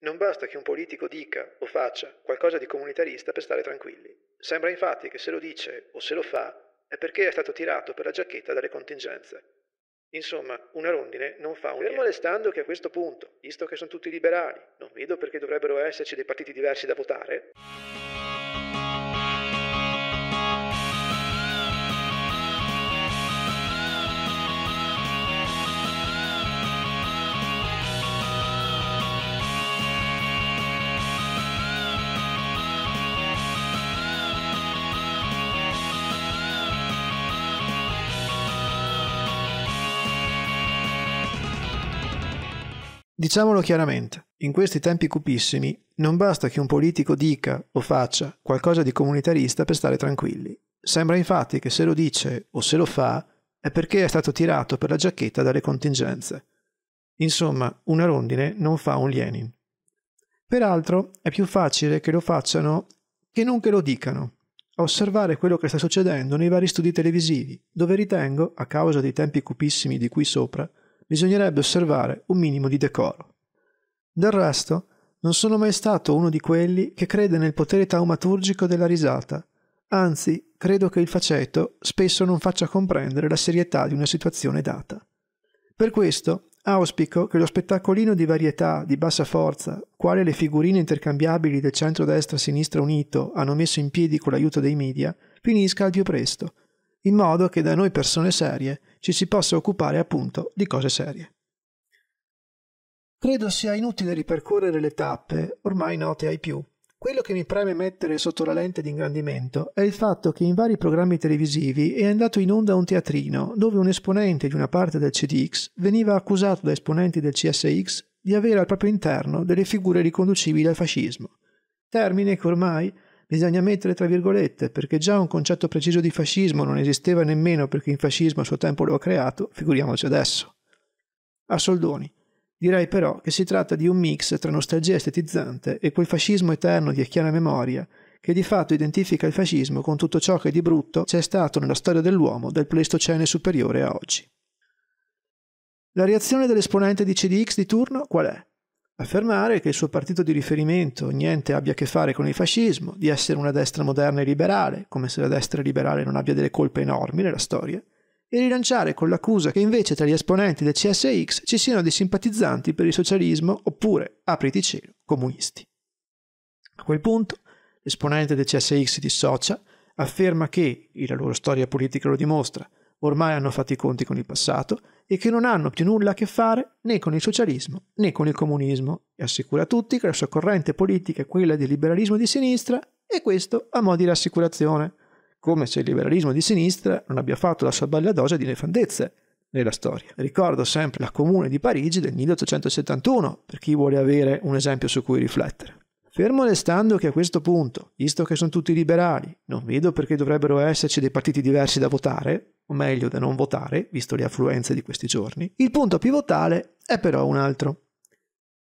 Non basta che un politico dica o faccia qualcosa di comunitarista per stare tranquilli. Sembra infatti che se lo dice o se lo fa è perché è stato tirato per la giacchetta dalle contingenze. Insomma, una rondine non fa un... Fermo restando che a questo punto, visto che sono tutti liberali, non vedo perché dovrebbero esserci dei partiti diversi da votare. Diciamolo chiaramente, in questi tempi cupissimi non basta che un politico dica o faccia qualcosa di comunitarista per stare tranquilli. Sembra infatti che se lo dice o se lo fa è perché è stato tirato per la giacchetta dalle contingenze. Insomma, una rondine non fa un Lenin. Peraltro è più facile che lo facciano che non che lo dicano. A osservare quello che sta succedendo nei vari studi televisivi, dove ritengo, a causa dei tempi cupissimi di qui sopra, bisognerebbe osservare un minimo di decoro. Del resto, non sono mai stato uno di quelli che crede nel potere taumaturgico della risata, anzi credo che il faceto spesso non faccia comprendere la serietà di una situazione data. Per questo auspico che lo spettacolino di varietà di bassa forza, quale le figurine intercambiabili del centro-destra-sinistra unito hanno messo in piedi con l'aiuto dei media, finisca al più presto, in modo che da noi persone serie ci si possa occupare appunto di cose serie. Credo sia inutile ripercorrere le tappe, ormai note ai più. Quello che mi preme mettere sotto la lente di ingrandimento è il fatto che in vari programmi televisivi è andato in onda un teatrino dove un esponente di una parte del CDX veniva accusato da esponenti del CSX di avere al proprio interno delle figure riconducibili al fascismo, termine che ormai bisogna mettere tra virgolette, perché già un concetto preciso di fascismo non esisteva nemmeno perché il fascismo a suo tempo lo ha creato, figuriamoci adesso. A soldoni. Direi però che si tratta di un mix tra nostalgia estetizzante e quel fascismo eterno di chiara memoria, che di fatto identifica il fascismo con tutto ciò che di brutto c'è stato nella storia dell'uomo dal Pleistocene superiore a oggi. La reazione dell'esponente di CDX di turno qual è? Affermare che il suo partito di riferimento niente abbia a che fare con il fascismo, di essere una destra moderna e liberale, come se la destra liberale non abbia delle colpe enormi nella storia, e rilanciare con l'accusa che invece tra gli esponenti del CSX ci siano dei simpatizzanti per il socialismo oppure, apriti cielo, comunisti. A quel punto, l'esponente del CSX dissocia, afferma che, e la loro storia politica lo dimostra, ormai hanno fatto i conti con il passato e che non hanno più nulla a che fare né con il socialismo né con il comunismo e assicura a tutti che la sua corrente politica è quella del liberalismo di sinistra e questo a mo' di rassicurazione, come se il liberalismo di sinistra non abbia fatto la sua bella dose di nefandezze nella storia. Ricordo sempre la Comune di Parigi del 1871 per chi vuole avere un esempio su cui riflettere. Fermo restando che a questo punto, visto che sono tutti liberali, non vedo perché dovrebbero esserci dei partiti diversi da votare, o meglio da non votare, visto le affluenze di questi giorni, il punto pivotale è però un altro.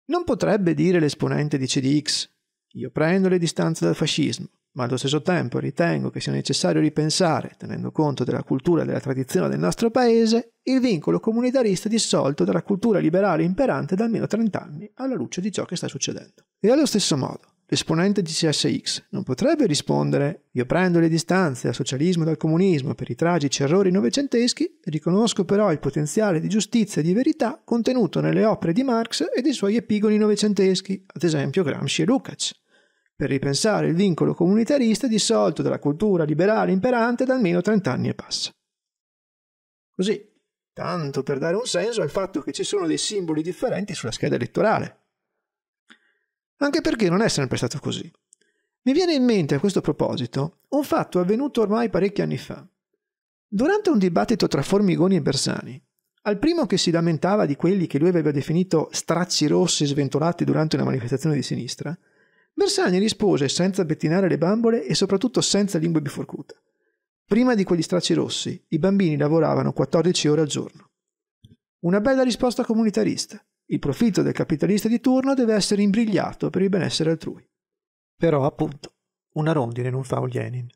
Non potrebbe dire l'esponente di CDX, io prendo le distanze dal fascismo, ma allo stesso tempo ritengo che sia necessario ripensare, tenendo conto della cultura e della tradizione del nostro paese, il vincolo comunitarista dissolto dalla cultura liberale imperante da almeno 30 anni alla luce di ciò che sta succedendo. E allo stesso modo, l'esponente di CSX non potrebbe rispondere io prendo le distanze dal socialismo e dal comunismo per i tragici errori novecenteschi, riconosco però il potenziale di giustizia e di verità contenuto nelle opere di Marx e dei suoi epigoni novecenteschi, ad esempio Gramsci e Lukács per ripensare il vincolo comunitarista dissolto dalla cultura liberale imperante da almeno 30 anni e passa. Così, tanto per dare un senso al fatto che ci sono dei simboli differenti sulla scheda elettorale. Anche perché non è sempre stato così. Mi viene in mente a questo proposito un fatto avvenuto ormai parecchi anni fa. Durante un dibattito tra Formigoni e Bersani, al primo che si lamentava di quelli che lui aveva definito stracci rossi sventolati durante una manifestazione di sinistra, Bersani rispose senza pettinare le bambole e soprattutto senza lingue biforcute. Prima di quegli stracci rossi, i bambini lavoravano 14 ore al giorno. Una bella risposta comunitarista. Il profitto del capitalista di turno deve essere imbrigliato per il benessere altrui. Però, appunto, una rondine non fa un Lenin.